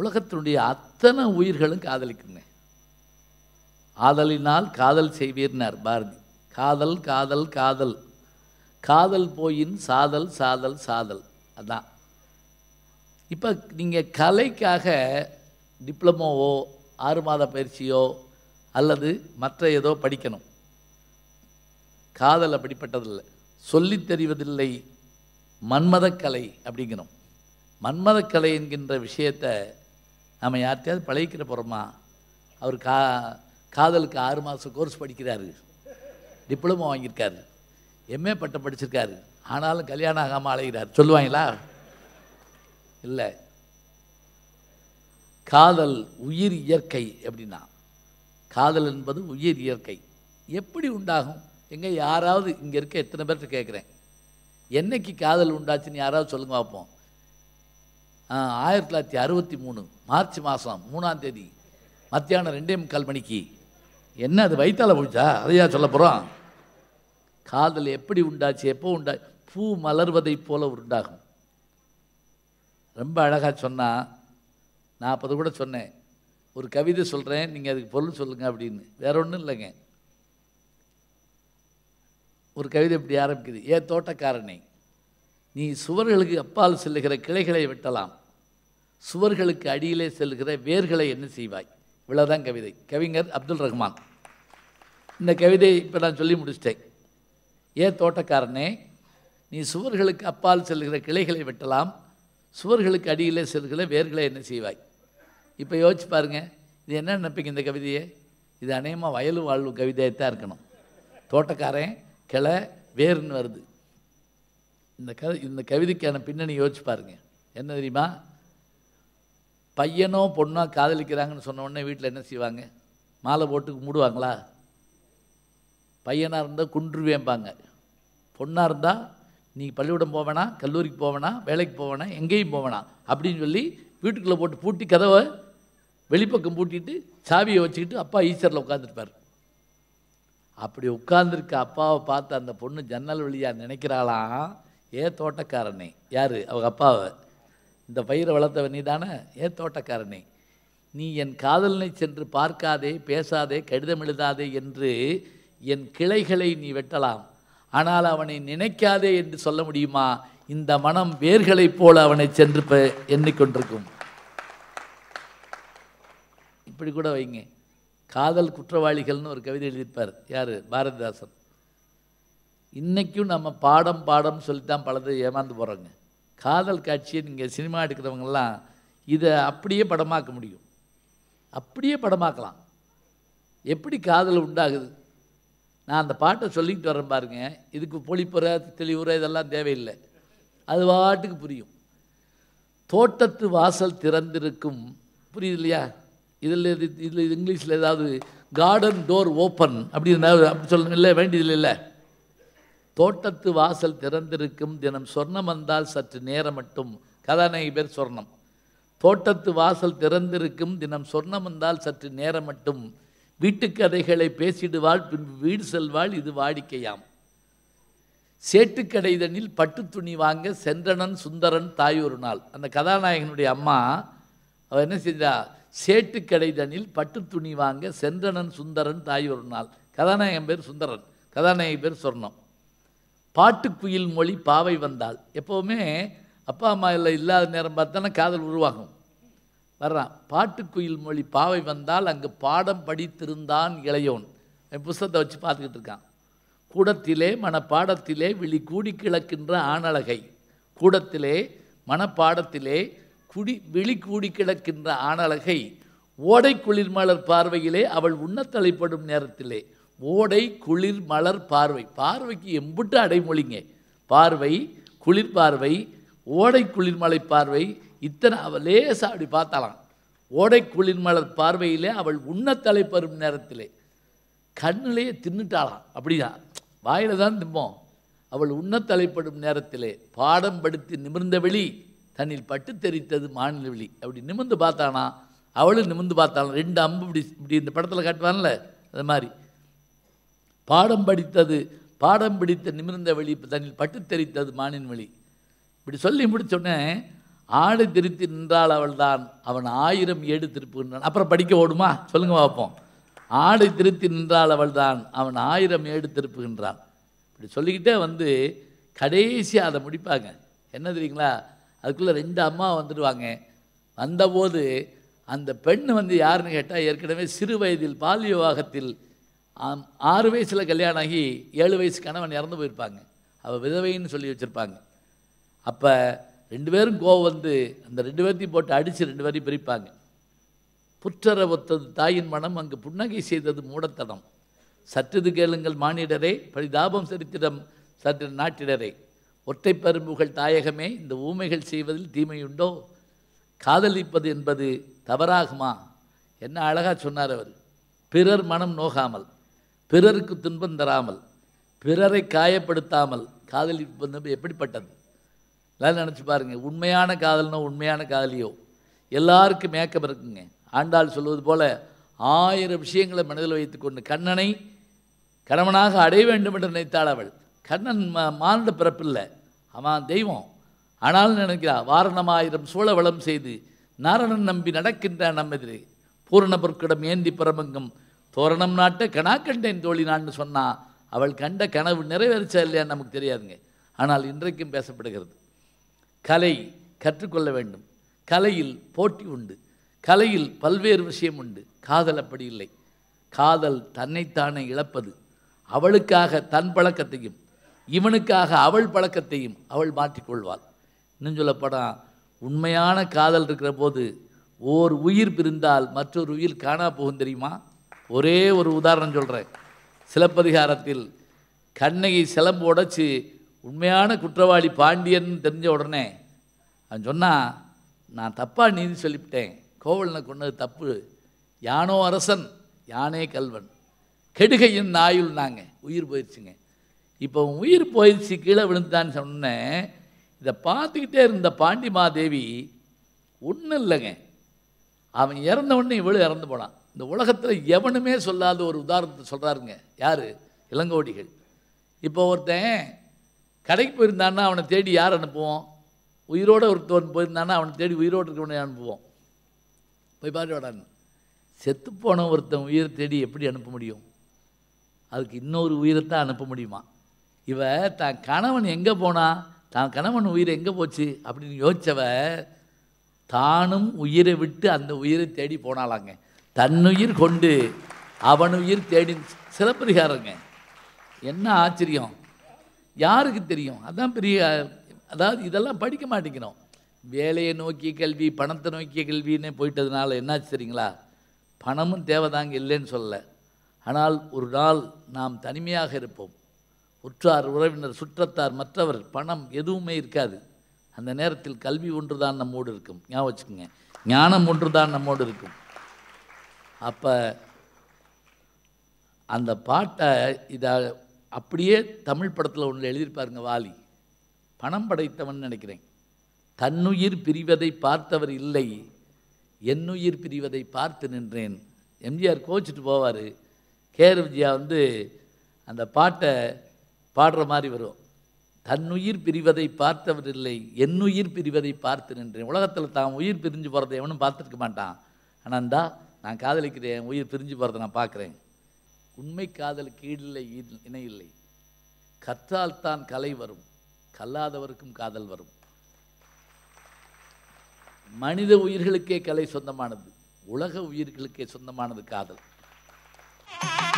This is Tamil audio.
உலகத்தினுடைய அத்தனை உயிர்களும் காதலிக்குமே ஆதலினால் காதல் செய்வீர்னார் பாரதி காதல் காதல் காதல் காதல் போயின் சாதல் சாதல் சாதல் அதான் இப்போ நீங்கள் கலைக்காக டிப்ளமோவோ ஆறு மாத பயிற்சியோ அல்லது மற்ற ஏதோ படிக்கணும் காதல் அப்படிப்பட்டதில்லை சொல்லித் தெரிவதில்லை மன்மதக்கலை அப்படிங்கிறோம் மன்மதக்கலை என்கின்ற விஷயத்தை நம்ம யார்கிட்டயாவது பழகிக்கிற போகிறோமா அவர் கா காதலுக்கு ஆறு மாதம் கோர்ஸ் படிக்கிறாரு டிப்ளமோ வாங்கியிருக்காரு எம்ஏ பட்டம் படிச்சிருக்காரு ஆனாலும் கல்யாணம் ஆகாமல் அழைகிறார் சொல்லுவாங்களா இல்லை காதல் உயிர் இயற்கை அப்படின்னா காதல் என்பது உயிர் இயற்கை எப்படி உண்டாகும் எங்கே யாராவது இங்கே இருக்க எத்தனை பேர்கிட்ட கேட்குறேன் என்றைக்கு காதல் உண்டாச்சுன்னு யாராவது சொல்லுங்க பார்ப்போம் ஆயிரத்தி தொள்ளாயிரத்தி அறுபத்தி மூணு மார்ச் மாதம் மூணாம் தேதி மத்தியானம் ரெண்டே முக்கால் மணிக்கு என்ன அது வைத்தால போச்சா அதையா சொல்ல போகிறோம் காதல் எப்படி உண்டாச்சு எப்போ உண்டா பூ மலர்வதைப் போல உண்டாகும் ரொம்ப அழகாக சொன்னால் நான் அப்போது கூட சொன்னேன் ஒரு கவிதை சொல்கிறேன் நீங்கள் அதுக்கு பொருள் சொல்லுங்கள் அப்படின்னு வேற ஒன்றும் இல்லைங்க ஒரு கவிதை இப்படி ஆரம்பிக்குது ஏ தோட்டக்காரனை நீ சுவர்களுக்கு அப்பால் செல்லுகிற கிளைகளை வெட்டலாம் சுவர்களுக்கு அடியிலே செல்கிற வேர்களை என்ன செய்வாய் இவ்வளோதான் கவிதை கவிஞர் அப்துல் ரஹ்மான் இந்த கவிதை இப்போ நான் சொல்லி முடிச்சிட்டேன் ஏன் தோட்டக்காரனே நீ சுவர்களுக்கு அப்பால் செல்கிற கிளைகளை வெட்டலாம் சுவர்களுக்கு அடியிலே செல்கிற வேர்களை என்ன செய்வாய் இப்போ யோசிச்சு பாருங்கள் இது என்ன நினைப்பீங்க இந்த கவிதையை இது அநேகமாக வயலு வாழ்வு கவிதையாக தான் இருக்கணும் தோட்டக்காரன் கிளை வேர்னு வருது இந்த க இந்த கவிதைக்கான பின்னணி யோசிச்சு பாருங்கள் என்ன தெரியுமா பையனோ பொண்ணோ காதலிக்கிறாங்கன்னு சொன்ன உடனே வீட்டில் என்ன செய்வாங்க மாலை போட்டு மூடுவாங்களா பையனாக இருந்தால் குன்றுவேம்பாங்க பொண்ணாக இருந்தால் நீ பள்ளிக்கூடம் போவேணா கல்லூரிக்கு போவேணா வேலைக்கு போவேணா எங்கேயும் போவேணா அப்படின்னு சொல்லி வீட்டுக்குள்ளே போட்டு பூட்டி கதவை வெளிப்பக்கம் பூட்டிட்டு சாவியை வச்சுக்கிட்டு அப்பா ஈஸ்வரில் உட்காந்துருப்பார் அப்படி உட்காந்துருக்க அப்பாவை பார்த்து அந்த பொண்ணு ஜன்னல் வழியாக நினைக்கிறாளாம் ஏ தோட்டக்காரனே யார் அவங்க அப்பாவை இந்த பயிரை வளர்த்தவ நீ தானே ஏன் தோட்டக்காரனே நீ என் காதலனை சென்று பார்க்காதே பேசாதே கடிதம் எழுதாதே என்று என் கிளைகளை நீ வெட்டலாம் ஆனால் அவனை நினைக்காதே என்று சொல்ல முடியுமா இந்த மனம் வேர்களைப் போல அவனை சென்று எண்ணிக்கொண்டிருக்கும் இப்படி கூட வைங்க காதல் குற்றவாளிகள்னு ஒரு கவிதை எழுதியிருப்பார் யார் பாரதிதாசன் இன்றைக்கும் நம்ம பாடம் பாடம் சொல்லித்தான் பலதை ஏமாந்து போகிறோங்க காதல் காட்சியை நீங்கள் சினிமா எடுக்கிறவங்கெல்லாம் இதை அப்படியே படமாக்க முடியும் அப்படியே படமாக்கலாம் எப்படி காதல் உண்டாகுது நான் அந்த பாட்டை சொல்லிக்கிட்டு வரேன் பாருங்கள் இதுக்கு பொழிப்புற தெளிவுற இதெல்லாம் தேவையில்லை அது பாட்டுக்கு புரியும் தோட்டத்து வாசல் திறந்திருக்கும் புரியுது இல்லையா இதில் இதில் இங்கிலீஷில் ஏதாவது கார்டன் டோர் ஓப்பன் அப்படி அப்படி சொல்லணும் இல்லை வேண்டியதில்லை தோட்டத்து வாசல் திறந்திருக்கும் தினம் சொர்ணம் வந்தால் சற்று நேரம் மட்டும் கதாநாயகி பேர் சொர்ணம் தோட்டத்து வாசல் திறந்திருக்கும் தினம் சொர்ணம் வந்தால் சற்று நேரம் மட்டும் வீட்டுக்கதைகளை பேசிடுவாள் பின்பு வீடு செல்வாள் இது வாடிக்கையாம் சேட்டுக்கடைதனில் பட்டு துணி வாங்க சென்றனன் சுந்தரன் தாயொரு நாள் அந்த கதாநாயகனுடைய அம்மா அவர் என்ன செஞ்சா சேட்டுக்கடைதனில் பட்டு துணி வாங்க சென்றனன் சுந்தரன் தாயொரு நாள் கதாநாயகன் பேர் சுந்தரன் கதாநாயகி பேர் சொர்ணம் பாட்டுக்குயில் மொழி பாவை வந்தால் எப்போவுமே அப்பா அம்மா இல்லை இல்லாத நேரம் பார்த்தானே காதல் உருவாகும் வர்றான் பாட்டுக்குயில் மொழி பாவை வந்தால் அங்கு பாடம் படித்திருந்தான் இளையோன் என் புஸ்தத்தை வச்சு பார்த்துக்கிட்டு இருக்கான் கூடத்திலே மனப்பாடத்திலே விழி கூடி கிடக்கின்ற ஆணழகை கூடத்திலே மனப்பாடத்திலே குடி விழி கூடி கிடக்கின்ற ஆணழகை ஓடை குளிர்மலர் பார்வையிலே அவள் உண்ணத்தலைப்படும் நேரத்திலே ஓடை குளிர் மலர் பார்வை பார்வைக்கு எம்பிட்டு அடைமொழிங்க பார்வை குளிர் பார்வை ஓடை குளிர்மலை பார்வை இத்தனை அவள் லேசாக அப்படி பார்த்தாலாம் ஓடை குளிர்மலர் பார்வையிலே அவள் உண்ணத்தலை பரும் நேரத்திலே கண்ணிலேயே தின்னுட்டாளாம் அப்படிதான் வாயில் தான் திம்போம் அவள் தலைப்படும் நேரத்திலே பாடம் படுத்து நிமிர்ந்த வெளி தன்னில் பட்டு தெரித்தது மாநில வெளி அப்படி நிமிர்ந்து பார்த்தானா அவளும் நிமிர்ந்து பார்த்தாலும் ரெண்டு அம்பு இப்படி இப்படி இந்த படத்தில் காட்டுவான்ல அது மாதிரி பாடம் படித்தது பாடம் பிடித்த நிமிர்ந்த வழி தன்னில் பட்டு தெரித்தது மானின் வழி இப்படி சொல்லி முடிச்சோடனே ஆடு திருத்தி நின்றால் அவள் தான் அவன் ஆயிரம் ஏடு திருப்புகின்றான் அப்புறம் படிக்க ஓடுமா சொல்லுங்க பார்ப்போம் ஆடு திருத்தி நின்றால் அவள் தான் அவன் ஆயிரம் ஏடு திருப்புகின்றான் இப்படி சொல்லிக்கிட்டே வந்து கடைசியாக அதை முடிப்பாங்க என்ன தெரியுங்களா அதுக்குள்ளே ரெண்டு அம்மா வந்துடுவாங்க வந்தபோது அந்த பெண் வந்து யாருன்னு கேட்டால் ஏற்கனவே சிறு வயதில் பால் விவாகத்தில் ஆறு வயசில் கல்யாணம் ஆகி ஏழு வயசு கணவன் இறந்து போயிருப்பாங்க அவள் விதவைன்னு சொல்லி வச்சுருப்பாங்க அப்போ ரெண்டு பேரும் கோவம் வந்து அந்த ரெண்டு பேர்த்தையும் போட்டு அடித்து ரெண்டு பேரையும் பிரிப்பாங்க புற்றர ஒத்தது தாயின் மனம் அங்கு புன்னகை செய்தது மூடத்தனம் சற்றது கேளுங்கள் மானிடரே பரிதாபம் சரித்திடம் சற்று நாட்டிடரே ஒற்றை பரும்புகள் தாயகமே இந்த ஊமைகள் செய்வதில் தீமையுண்டோ காதலிப்பது என்பது தவறாகுமா என்ன அழகாக சொன்னார் அவர் பிறர் மனம் நோகாமல் பிறருக்கு துன்பம் தராமல் பிறரை காயப்படுத்தாமல் காதலிப்பது எப்படிப்பட்டது எல்லாம் நினச்சி பாருங்கள் உண்மையான காதலனோ உண்மையான காதலியோ எல்லாருக்கும் மேக்கப் இருக்குங்க ஆண்டாள் சொல்வது போல் ஆயிரம் விஷயங்களை மனதில் வைத்துக்கொண்டு கண்ணனை கணவனாக அடைய வேண்டும் என்று நினைத்தாள் அவள் கண்ணன் மா பிறப்பில்லை அவன் தெய்வம் ஆனாலும் நினைக்கிறா வாரணமாயிரம் சூழவளம் செய்து நாரணன் நம்பி நடக்கின்ற நம்மெதிரே பூரண பொற்கிடம் ஏந்தி பிறமங்கும் தோரணம் நாட்ட கனா கண்டேன் தோழி நான்னு சொன்னால் அவள் கண்ட கனவு நிறைவேறிச்சா இல்லையான்னு நமக்கு தெரியாதுங்க ஆனால் இன்றைக்கும் பேசப்படுகிறது கலை கற்றுக்கொள்ள வேண்டும் கலையில் போட்டி உண்டு கலையில் பல்வேறு விஷயம் உண்டு காதல் அப்படி இல்லை காதல் தன்னைத்தானே இழப்பது அவளுக்காக தன் பழக்கத்தையும் இவனுக்காக அவள் பழக்கத்தையும் அவள் மாற்றிக்கொள்வாள் இன்னும் சொல்லப்படா உண்மையான காதல் இருக்கிற போது ஓர் உயிர் பிரிந்தால் மற்றொரு உயிர் காணா போகும் தெரியுமா ஒரே ஒரு உதாரணம் சொல்கிறேன் சிலப்பதிகாரத்தில் கண்ணகி சிலம்பு உடைச்சி உண்மையான குற்றவாளி பாண்டியன் தெரிஞ்ச உடனே அவன் சொன்னால் நான் தப்பாக நீதி சொல்லிவிட்டேன் கோவலனை கொண்டது தப்பு யானோ அரசன் யானே கல்வன் கெடுகையின் நாயுள் நாங்கள் உயிர் போயிடுச்சுங்க இப்போ உயிர் போயிடுச்சு கீழே விழுந்தான்னு சொன்னேன் இதை பார்த்துக்கிட்டே இருந்த பாண்டிமாதேவி ஒன்றும் இல்லைங்க அவன் இறந்த உடனே இவ்வளோ இறந்து போனான் இந்த உலகத்தில் எவனுமே சொல்லாத ஒரு உதாரணத்தை சொல்கிறாருங்க யார் இளங்கோடிகள் இப்போ ஒருத்தன் கடைக்கு போயிருந்தான்னா அவனை தேடி யார் அனுப்புவோம் உயிரோடு ஒருத்தவன் போயிருந்தான்னா அவனை தேடி உயிரோடு இருக்கவனை அனுப்புவோம் போய் பாருடான்னு செத்துப்போன ஒருத்தன் உயிரை தேடி எப்படி அனுப்ப முடியும் அதுக்கு இன்னொரு உயிரைத்தான் அனுப்ப முடியுமா இவ தான் கணவன் எங்கே போனா தான் கணவன் உயிர் எங்கே போச்சு அப்படின்னு யோசித்தவ தானும் உயிரை விட்டு அந்த உயிரை தேடி போனாலாங்க தன்னுயிர் கொண்டு அவனுயிர் தேடி சிலப்பதிகாரங்க என்ன ஆச்சரியம் யாருக்கு தெரியும் அதான் பெரிய அதாவது இதெல்லாம் படிக்க மாட்டேங்கிறோம் வேலையை நோக்கிய கல்வி பணத்தை நோக்கிய கல்வின்னு போயிட்டதுனால என்னாச்சு சரிங்களா பணமும் தேவைதாங்க இல்லைன்னு சொல்லலை ஆனால் ஒரு நாள் நாம் தனிமையாக இருப்போம் உற்றார் உறவினர் சுற்றத்தார் மற்றவர் பணம் எதுவுமே இருக்காது அந்த நேரத்தில் கல்வி ஒன்று தான் நம்மோடு இருக்கும் ஞாபகம் வச்சுக்கோங்க ஞானம் ஒன்று தான் நம்மோடு இருக்கும் அப்போ அந்த பாட்டை இதாக அப்படியே தமிழ் படத்தில் ஒன்று எழுதியிருப்பாருங்க வாலி பணம் படைத்தவன் நினைக்கிறேன் தன்னுயிர் பிரிவதை பார்த்தவர் இல்லை என்னுயிர் பிரிவதை பார்த்து நின்றேன் எம்ஜிஆர் கோச்சிட்டு போவார் கேர் விஜயா வந்து அந்த பாட்டை பாடுற மாதிரி வரும் தன்னுயிர் பிரிவதை பார்த்தவர் இல்லை என்னுயிர் பிரிவதை பார்த்து நின்றேன் உலகத்தில் தான் உயிர் பிரிஞ்சு போகிறத எவனும் பார்த்துருக்க மாட்டான் ஆனால் நான் காதலிக்கிறேன் என் உயிர் பிரிஞ்சு போகிறத நான் பார்க்குறேன் உண்மை காதல் கீழில்லை இணை இல்லை கற்றால் தான் கலை வரும் கல்லாதவருக்கும் காதல் வரும் மனித உயிர்களுக்கே கலை சொந்தமானது உலக உயிர்களுக்கே சொந்தமானது காதல்